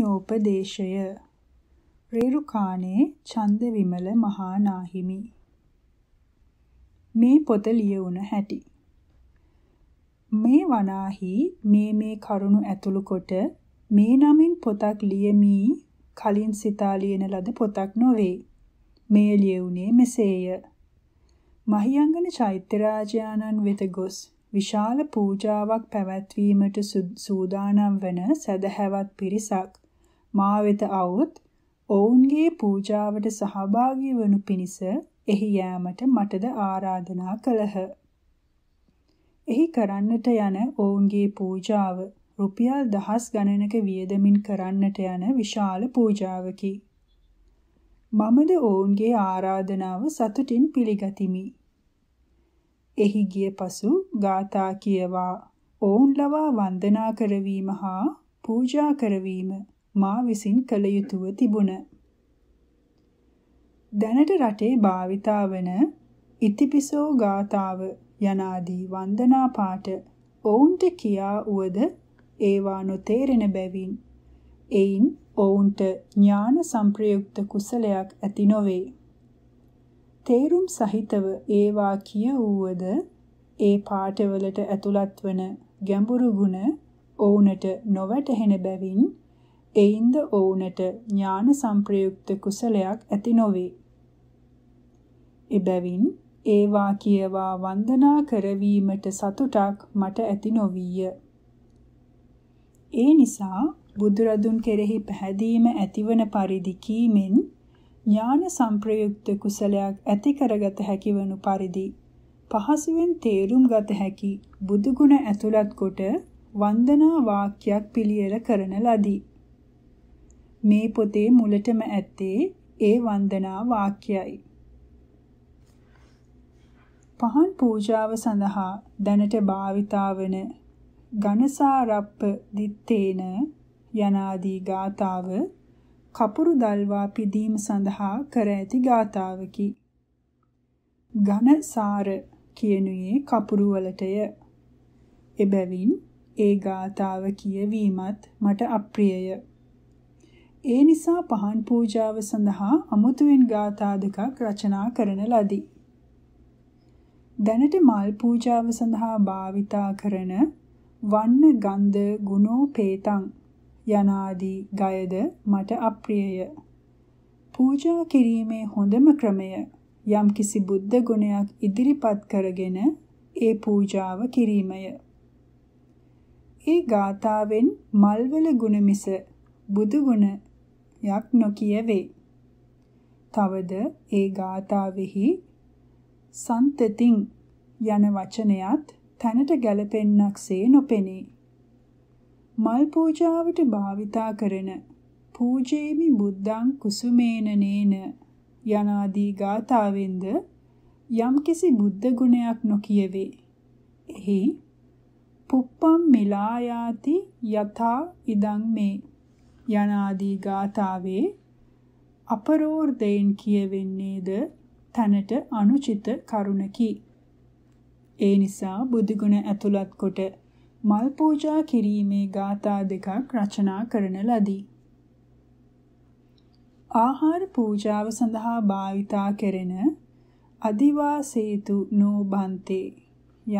පුණ්‍යෝපදේශය රේරුකාණේ ඡන්ද විමල මහානාහිමි මේ පොත ලියවුණ හැටි මේ වනාහි මේ මේ කරුණු ඇතුළු කොට මේ නමින් පොතක් ලියමි කලින් සිතා ලියන ලද පොතක් නොවේ මේ ලියුනේ මෙසේය මහියංගන චෛත්‍යරාජානන් වෙත ගොස් විශාල පූජාවක් පැවැත්වීමට සූදානම් වන සදහැවත් පිරිසක් මා වෙත આવොත් ඔවුන්ගේ පූජාවට සහභාගී වනු පිණිස එහි යෑමට මටද ආරාධනා කළහ. එහි කරන්නට යන ඔවුන්ගේ පූජාව රුපියල් දහස් ගණනක වියදමින් කරන්නට යන විශාල පූජාවකි. මමද ඔවුන්ගේ ආරාධනාව සතුටින් පිළිගතිමි. එහි ගිය පසු ගාථා කියවා ඔවුන් ලවා වන්දනා කරවීම හා පූජා කරවීම මා විසින් කළ යුතුව තිබුණ. දැනට රටේ භාවිතා වන ඉතිපිසෝ ගාතාව යනාදී වන්දනා පාඨ ඔවුන්ට කියා උවද ඒවා නොතේරෙන බැවින් එයින් ඔවුන්ට ඥාන සම්ප්‍රයුක්ත කුසලයක් ඇති නොවේ. තේරුම් සහිතව ඒවා කිය වූවද ඒ පාඨවලට ඇතුළත් වන ගැඹුරු ගුණ ඔවුනට නොවැටහෙන බැවින් එයින්ද ඔවුනට ඥාන සංප්‍රයුක්ත කුසලයක් ඇති නොවේ. එබැවින් ඒවා කියවා වන්දනා කරවීමට සතුටක් මට ඇති නොවිය. ඒ නිසා බුදුරදුන් කෙරෙහි පැහැදීම ඇතිවන පරිදි කීමෙන් ඥාන සංප්‍රයුක්ත කුසලයක් ඇති කරගත හැකිවනු පරිදි පහසුවෙන් තේරුම් ගත හැකි බුදුගුණ ඇතුළත් කොට වන්දනා වාක්‍යයක් පිළියෙල කරන ලදී. මේ පොතේ මුලටම ඇත්තේ ඒ වන්දනා වාක්‍යයයි. පහන් පූජාව සඳහා දැනට භාවිතා වන ඝනසාරප්ප දිත්තේන යනාදී ගාතාව කපුරු දල්වා පිදීම සඳහා කර ඇති ගාතාවකි. ඝනසාර කියනුයේ කපුරු වලටය. එබැවින් ඒ ගාතාව කියවීමත් මට අප්‍රියය. ඒ නිසා පහන් පූජාව සඳහා අමුතුවෙන් ගාථා දෙකක් රචනා කරන ලදී. දැනට මල් පූජාව සඳහා භාවිතා කරන වන්න ගන්ධ ගුණෝ පේතං යනාදී ගයද මට අප්‍රියය. පූජා කිරීමේ හොඳම ක්‍රමය යම්කිසි බුද්ධ ගුණයක් ඉදිරිපත් කරගෙන ඒ පූජාව කිරීමය. ඒ ගාථාවෙන් මල්වල ගුණ මිස බුදු ගුණ යක් නොකිය වේ. තවද ඒ ගාථාවෙහි සන්තතින් යන වචනයත් තැනට ගැලපෙන්නක්සේ නොපෙනේ. මල් පූජාවට භාවිතා කරන පූජේමි බුද්ධං කුසුමේනනේන යනාදී ගාථාවෙන්ද යම්කිසි බුද්ධ ගුණයක් නොකියවේ. එහි පුප්පම් මිලායාති යථා ඉදං මේ යනාදී ගාතාවේ අපරෝර්ධයෙන් කියවෙන්නේද තැනට අනුචිත කරුණකි. ඒ නිසා බුදුගුණ ඇතුළත් කොට මල් පූජා කිරීමේ ගාථා දෙකක් රචනා කරන ලදී. ආහාර පූජාව සඳහා භාවිතා කෙරෙන අදිවාසේතු නෝබන්තේ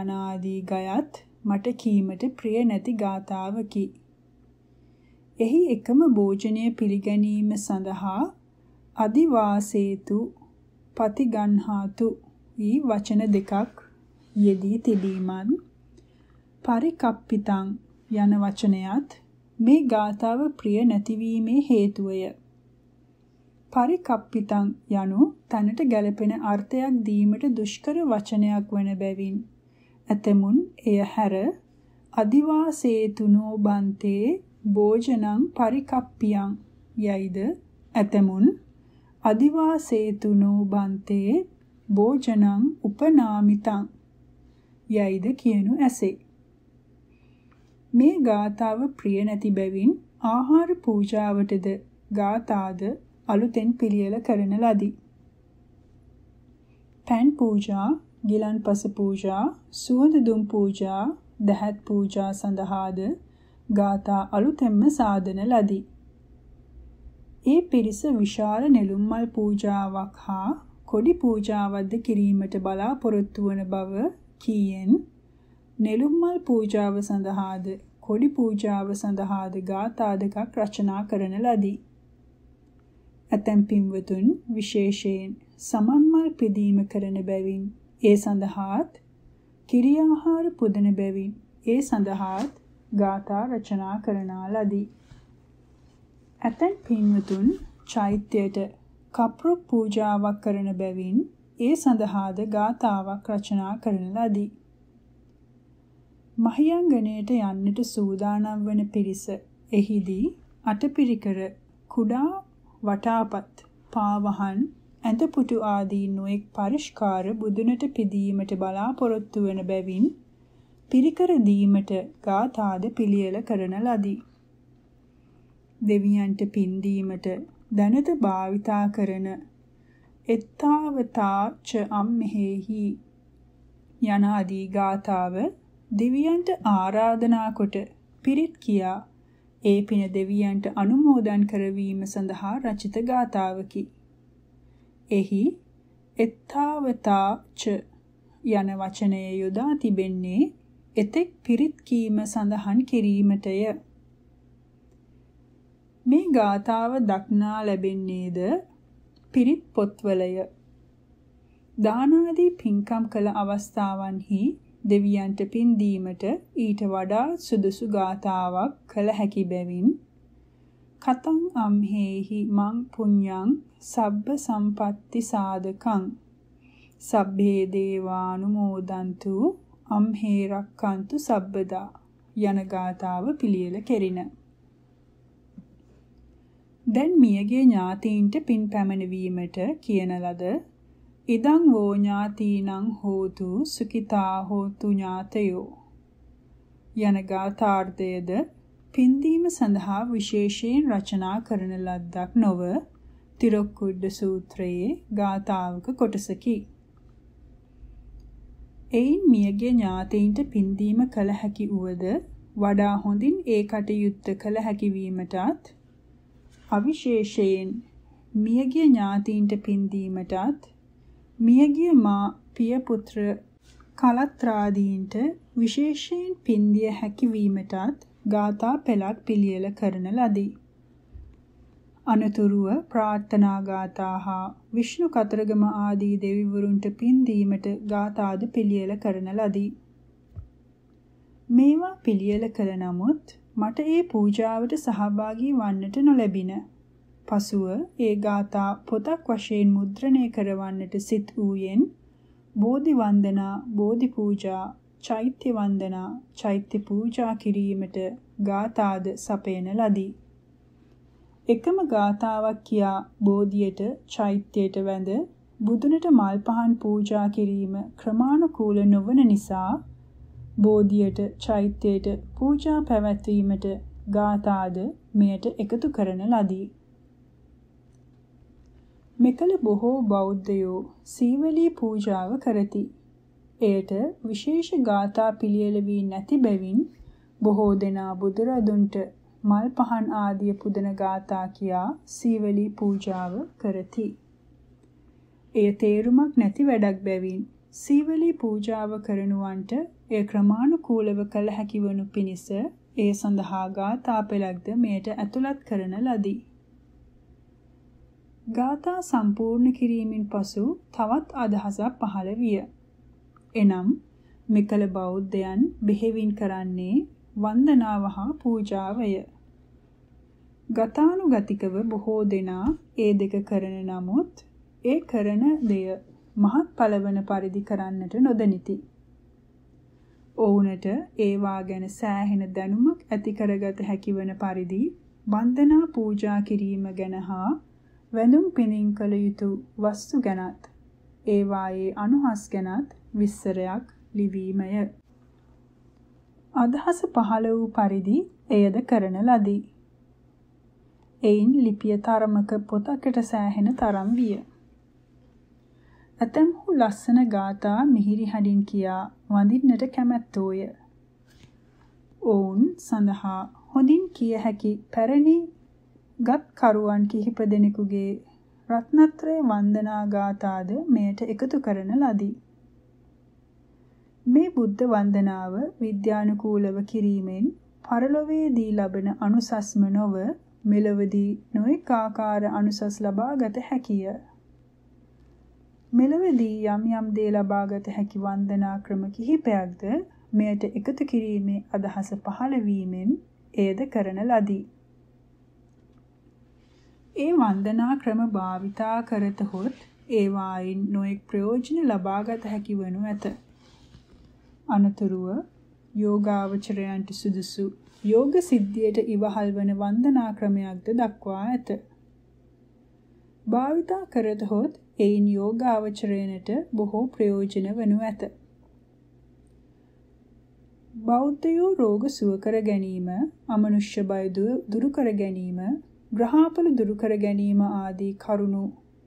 යනාදී ගයත් මට කීමට ප්‍රිය නැති ගාතාවකි. එහි එකම භෝජනය පිළිගැනීම සඳහා අදිවාසේතු පතිගන්හාතු වී වචන දෙකක් යෙදී තිබීමත් පරිකප්පිතං යන වචනයත් මේ ගාතාව ප්‍රිය නැතිවීමේ හේතුවය. පරිකප්පිතං යනු තනට ගැළපෙන අර්ථයක් දීමට දුෂ්කර වචනයක් වන බැවින් ඇතමුන් එය හැර අදිවාසේතුනෝ බන්තේ භෝජනං පරිකප්පියං යයිද ඇතමුන් අදිවාසේතුනෝ බන්තේ භෝජනං උපනාමිතං යයිද කියනු ඇසේ මේ ගාතාව ප්‍රිය නැති බැවින් ආහාර පූජාවටද ගාතාද අලුතෙන් පිළියෙල කරන ලදී. පෑන් පූජා, ගිලන්පස පූජා, සුවඳ දුම් පූජා, දහත් පූජා සඳහාද ගාථා අලුතෙන්ම සාදන ලදී. ඒ පිරිස විශාල නෙළුම් මල් පූජාවක් හා කොඩි පූජාවක්ද කිරීමට බලාපොරොත්තු වන බව කීයෙන් නෙළුම් මල් පූජාව සඳහාද කොඩි පූජාව සඳහාද ගාථා දෙකක් රචනා කරන ලදී. ඇතැම් පින්වතුන් විශේෂයෙන් සමන්මල් පිදීම කරන බැවින් ඒ සඳහාත් කිරියාහාර පුදන බැවින් ඒ සඳහාත් ගාථා රචනා කරනා ලදී. ඇතැම් පින්වතුන් චෛත්‍යයට කප්රු පූජාවක් කරන බැවින් ඒ සඳහාද ගාතාවක් රචනා කරන ලදී. මහියංගණයට යන්නට සූදානම් වන පිරිස එහිදී අටපිරිකර කුඩා වටාපත් පාවහන් ඇඳපුටු ආදී නොඑක් පරිෂ්කාර බුදුනට පිදීමට බලාපොරොත්තු වන බැවින් පිරිකර දීමට ගාථාද පිළියෙල කරන ලදී. දෙවියන්ට පින් දීමට දනත භාවිතා කරන එත්තාවතාච අම්මෙහි යන ආදී ගාතාව දෙවියන්ට ආරාධනා කොට පිරිත් කියා ඒ පින දෙවියන්ට අනුමෝදන් කරවීම සඳහා රචිත ගාතාවකි. එහි එත්තාවතාච යන වචනය යොදා තිබෙන්නේ එතෙක් පිරිත් කීම සඳහන් කිරීමටය. මේ ගාතාව දක්නා ලැබෙන්නේද පිරිත් පොත්වලය. දානාදී පින්කම් කළ අවස්ථාවන්හි දෙවියන්ට පින් දීමට ඊට වඩා සුදුසු ගාතාවක් කළ හැකි බැවින් කතං අම්හෙහි මං පුඤ්ඤං සබ්බ සම්පatti සාධකං සබ්බේ දේවානුමෝදන්තු අම් හේරක්කන්තු සබ්බදා යන ගාතාව පිළියෙල කෙරින. දැන් මියගේ ඥාතීන්ට පින් පැමිණවීමට කියන ලද ඉදං වෝ ඥාතීනං හෝතු සුඛිතා හෝතු ඥාතයෝ යන ගාථාර්ථයද පින්දීම සඳහා විශේෂයෙන් රචනා කරන ලද්දක් නොව තිරොක්කුඩ්ඩ සූත්‍රයේ ගාථාවක කොටසකි. එයින් මියගේ ඥාතීන්ට පින්දීම කළ හැකි උවද වඩා හොඳින් ඒ කටයුත්ත කළ හැකි වීමටත් අවිශේෂයෙන් මියගේ ඥාතීන්ට පින්දීමටත් මියගේ මා පිය පුත්‍ර කලත්‍රාදීන්ට විශේෂයෙන් පින්දිය හැකි වීමටත් ගාථා පෙළක් පිළියෙල කරන ලදී. අනතුරුව ප්‍රාර්ථනා ගාථා හා විෂ්ණු කතරගම ආදී දෙවිවරුන්ට පින් දීමට ගාථාද පිළියෙල කරන ලදී. මේවා පිළියෙල කළ නමුත් මට ඒ පූජාවට සහභාගී වන්නට නොලැබින. පසුව ඒ ගාථා පොතක් වශයෙන් මුද්‍රණය කරවන්නට සිත් ඌයෙන් බෝධි වන්දනා, බෝධි පූජා, චෛත්‍ය වන්දනා, චෛත්‍ය පූජා කිරීමට ගාථාද සපයන ලදී. එකම ගාතාවක් කියා බෝධියට චෛත්‍යයට වැඳ බුදුනට මල් පහන් පූජා කිරීම ක්‍රමානුකූල නොවන නිසා බෝධියට චෛත්‍යයට පූජා පැවැත්වීමට ගාතාද මෙයට එකතු කරන ලදී. මෙකල බොහෝ බෞද්ධයෝ සීවලී පූජාව කරති. එයට විශේෂ ගාථා පිළියෙල වී නැති බැවින් බොහෝ දෙනා බුදුරදුන්ට මල් පහන් ආදිය පුදන ගාථා කියා සීවලී පූජාව කරති. එය තේරුමක් නැති වැඩක් බැවින් සීවලී පූජාව කරනුවන්ට එය ක්‍රමානුකූලව කළ හැකිවනු පිණිස ඒ සඳහා ගාථා පෙළක්ද මෙයට ඇතුළත් කරන ලදී. ගාථා සම්පූර්ණ කිරීමෙන් පසු තවත් අදහසක් පහළ විය. එනම් මෙකල බෞද්ධයන් බෙහෙවින් කරන්නේ වන්දනාව හා පූජාවය. ගතානුගතිකව බොහෝ දෙනා ඒ දෙක කරන නමුත් ඒ කරන දෙය මහත් පළවන පරිදි කරන්නට නොදනිති. ඔවුනට ඒවා ගැන සෑහෙන දැනුමක් ඇති කරගත හැකිවන පරිදි වන්දනා පූජා කිරීම ගැන හා වැඳුම් පිනින් කළ යුතු වස්තු ගැනත් ඒවායේ අනුහස් ගැනත් විස්තරයක් ලිවීමය. අදහස පහළ වූ පරිදි එයද කරන ලදී. එයින් ලිපිය තරමක පොතකට සෑහෙන තරම් විය. ඇතැම්හු ලස්සන ගාථා මිහිරි හඬින් කියා වඳින්නට කැමැත්තෝය. ඔවුන් සඳහා හොඳින් කිය හැකි පැරණි ගත්කරුවන් කිහිප දෙනෙකුගේ රත්නත්‍රය වන්දනා ගාථාද මෙයට එකතු කරන ලදී. මේ බුද්ධ වන්දනාව විද්‍යානුකූලව කිරීමෙන් පරලොවේදී ලබන අනුසස්ම නොව මෙලවදී නොඑක ආකාර අනුසස් ලබාගත හැකිය. මෙලවදී යම් යම් දේ ලබාගත හැකි වන්දනා ක්‍රම කිහිපයක්ද මෙයට එකතු කිරීමේ අදහස පහළ වීමෙන් එයද කරන ලදී. ඒ වන්දනා ක්‍රම භාවිතා කරතහොත් ඒවායින් නොඑක් ප්‍රයෝජන ලබාගත හැකි වනු ඇත. අනතුරුව යෝගාවචරයන්ට සුදුසු යෝග සිද්ධියට ඉවහල් වන වන්දනා ක්‍රමයක්ද දක්වා ඇත. භාවිතා කරතහොත් එයින් යෝගාවචරයනට බොහෝ ප්‍රයෝජන වනු ඇත. බෞද්ධයෝ රෝග සුව කර ගැනීම, අමනුෂ්‍ය බය දුරු කර ගැනීම, ග්‍රහාපල දුරු කර ගැනීම ආදී කරුණු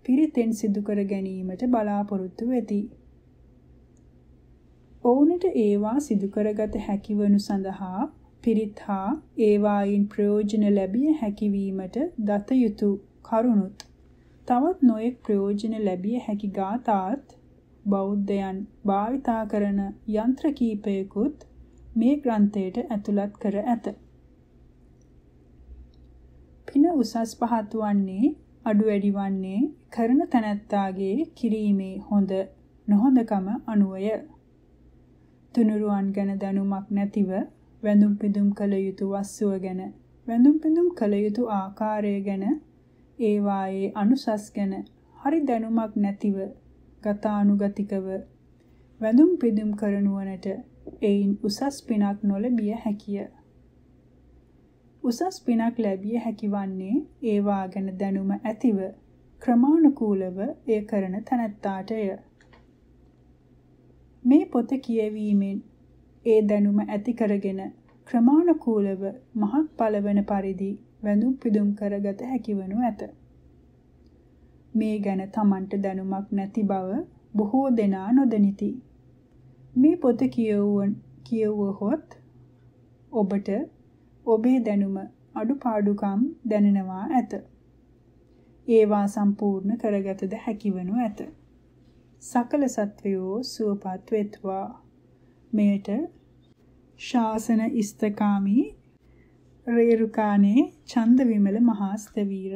පිරිතෙන් සිදු කර ගැනීමට බලාපොරොත්තු වෙති. ඔවුනට ඒවා සිදු කරගත හැකිවනු සඳහා පිරිත් හා ඒවායින් ප්‍රයෝජන ලැබිය හැකිවීමට දත යුතු කරුණුත් තවත් නොයෙක් ප්‍රයෝජන ලැබිය හැකි ගාතාත් බෞද්ධයන් භාවිතා කරන යන්ත්‍ර කීපයකුත් මේ ග්‍රන්ථයට ඇතුළත් කර ඇත. පින උසස් පහත් වන්නේ අඩු වැඩි වන්නේ කරන තැනැත්තාගේ කිරීමේ හොඳ නොහොඳකම අනුවය. තුනුරුවන් ගැන දැනුමක් නැතිව වැඳුම් පිඳුම් කළ යුතු වස්තුව ගැන වැඳුම් පිඳුම් කළ යුතු ආකාරය ගැන ඒවායේ අනුසස් ගැන හරි දැනුමක් නැතිව ගතානුගතිකව වැඳුම් පිඳුම් කරනුවනට එයින් උසස් පිනක් නොලැබිය හැකිය. උසස් පිනක් ලැබිය හැකිවන්නේ ඒවා ගැන දැනුම ඇතිව ක්‍රමානුකූලව එය කරන තැනැත්තාටය. මේ පොත කියවීමෙන් ඒ දැනුම ඇති කරගෙන ක්‍රමානුකූලව මහත් පළවන පරිදි වැඳුම් පිදුම් කරගත හැකිවනු ඇත. මේ ගැන Tamanට දැනුමක් නැති බව බොහෝ දෙනා නොදනිති. මේ පොත කියවුවන් කියවුවහොත් ඔබට ඔබේ දැනුම අඩුපාඩුකම් දැනෙනවා ඇත. ඒවා සම්පූර්ණ කරගතද හැකිවනු ඇත. සකල සත්වයෝ සුවපත් වෙත්වා. මෙයට ශාසන ඉස්තකාමී රේරුකානේ චන්දවිමල මහාස්තවීර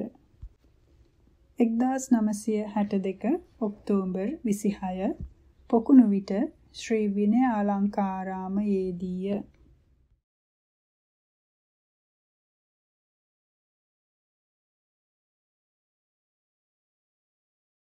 1962 ඔක්තෝබර් 26 පොකුණු විට ශ්‍රී විනය අලංකාරාමයේදීය.